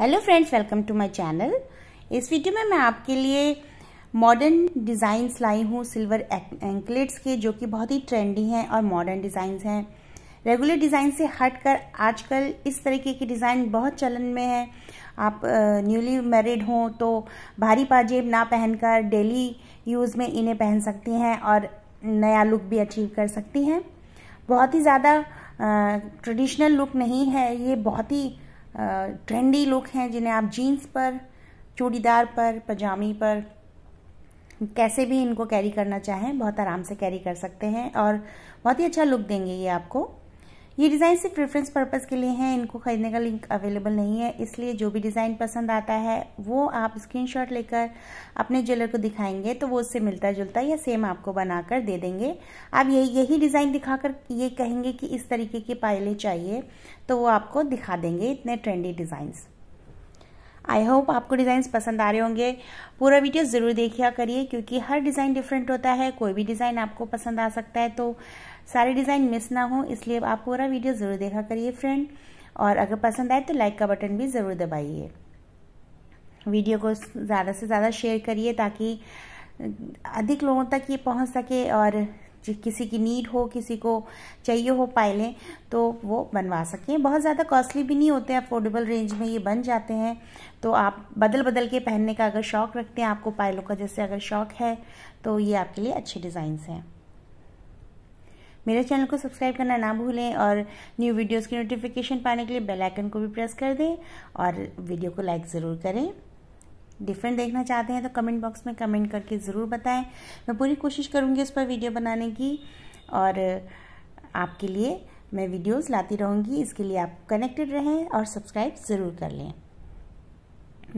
hello friends welcome to my channel इस video में मैं आपके लिए मॉडर्न डिज़ाइंस लाई हूँ सिल्वर एंकलेट्स के जो कि बहुत ही ट्रेंडी हैं और मॉडर्न डिज़ाइंस हैं रेगुलर डिज़ाइन से हटकर आजकल इस तरीके के डिज़ाइन बहुत चलन में है आप न्यूली मैरिड हों तो भारी पाजेब ना पहनकर डेली यूज़ में इन्हें पहन सकती हैं और नया लुक भी अचीव कर सकती हैं बहुत ही ज़्यादा ट्रेडिशनल लुक नहीं है ये बहुत ही ट्रेंडी लुक हैं जिन्हें आप जीन्स पर चूड़ीदार पर पजामी पर कैसे भी इनको कैरी करना चाहें बहुत आराम से कैरी कर सकते हैं और बहुत ही अच्छा लुक देंगे ये आपको ये डिज़ाइन सिर्फ रेफरेंस पर्पज़ के लिए हैं इनको ख़रीदने का लिंक अवेलेबल नहीं है इसलिए जो भी डिज़ाइन पसंद आता है वो आप स्क्रीनशॉट लेकर अपने ज्वेलर को दिखाएंगे तो वो उससे मिलता जुलता या सेम आपको बनाकर दे देंगे आप यही यही डिज़ाइन दिखाकर ये कहेंगे कि इस तरीके की पायलें चाहिए तो वो आपको दिखा देंगे इतने ट्रेंडी डिज़ाइंस आई होप आपको डिजाइन पसंद आ रहे होंगे पूरा वीडियो ज़रूर देखिया करिए क्योंकि हर डिज़ाइन डिफरेंट होता है कोई भी डिज़ाइन आपको पसंद आ सकता है तो सारे डिज़ाइन मिस ना हो इसलिए आप पूरा वीडियो ज़रूर देखा करिए फ्रेंड और अगर पसंद आए तो लाइक का बटन भी ज़रूर दबाइए वीडियो को ज़्यादा से ज़्यादा शेयर करिए ताकि अधिक लोगों तक ये पहुंच सके और किसी की नीड हो किसी को चाहिए हो पायलें तो वो बनवा सकें बहुत ज़्यादा कॉस्टली भी नहीं होते अफोर्डेबल रेंज में ये बन जाते हैं तो आप बदल बदल के पहनने का अगर शौक़ रखते हैं आपको पायलों का जैसे अगर शौक़ है तो ये आपके लिए अच्छे डिज़ाइंस हैं मेरे चैनल को सब्सक्राइब करना ना भूलें और न्यू वीडियोस की नोटिफिकेशन पाने के लिए बेल आइकन को भी प्रेस कर दें और वीडियो को लाइक ज़रूर करें डिफरेंट देखना चाहते हैं तो कमेंट बॉक्स में कमेंट करके ज़रूर बताएं मैं पूरी कोशिश करूँगी उस पर वीडियो बनाने की और आपके लिए मैं वीडियोस लाती रहूँगी इसके लिए आप कनेक्टेड रहें और सब्सक्राइब ज़रूर कर लें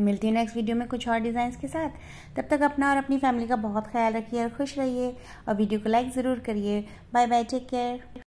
मिलती हूँ नेक्स्ट वीडियो में कुछ और डिज़ाइंस के साथ तब तक अपना और अपनी फैमिली का बहुत ख्याल रखिए और खुश रहिए और वीडियो को लाइक ज़रूर करिए बाय बाय टेक केयर